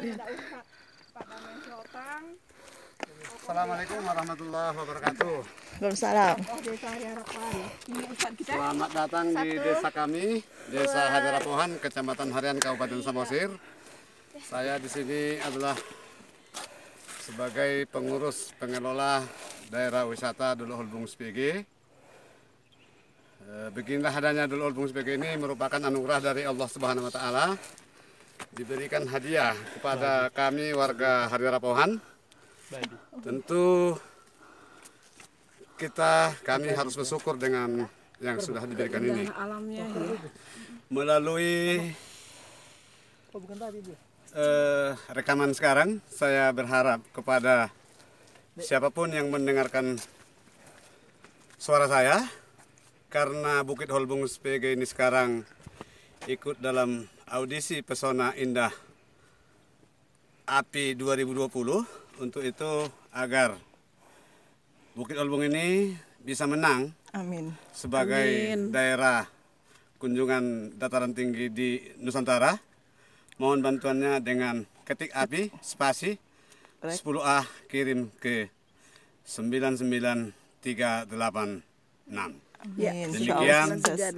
Iya. Assalamualaikum warahmatullahi wabarakatuh. Waalaikumsalam. Oh, Selamat datang di desa kami, Desa Hadirapohan, Kecamatan Harian Kabupaten Samosir. Saya di sini adalah sebagai pengurus pengelola daerah wisata Dulu Holbung SPG. Eh, beginilah adanya Dulu Holbung SPG ini merupakan anugerah dari Allah Subhanahu wa taala diberikan hadiah kepada kami warga Hari Rapohan. Badi. Tentu kita kami harus bersyukur dengan yang sudah diberikan ini. Ya. Melalui eh, rekaman sekarang, saya berharap kepada siapapun yang mendengarkan suara saya, karena Bukit Holbung SPG ini sekarang ikut dalam audisi pesona indah api 2020 untuk itu agar Bukit Olbung ini bisa menang Amin. sebagai Amin. daerah kunjungan dataran tinggi di Nusantara. Mohon bantuannya dengan ketik api spasi 10A kirim ke 99386. Ya, Amin. Demikian.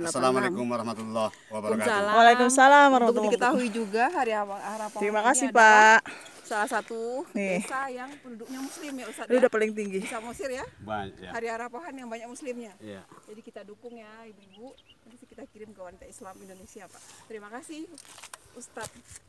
Assalamualaikum warahmatullahi wabarakatuh. Waalaikumsalam warahmatullahi wabarakatuh. Untuk diketahui juga hari harapan. Terima kasih Pak. Salah satu Nih. desa yang penduduknya muslim ya Ustaz. Itu ya? udah paling tinggi. Bisa musir ya. Banyak. Ya. Hari harapan yang banyak muslimnya. Iya. Jadi kita dukung ya ibu-ibu. Nanti kita kirim ke wanita Islam Indonesia Pak. Terima kasih Ustadz.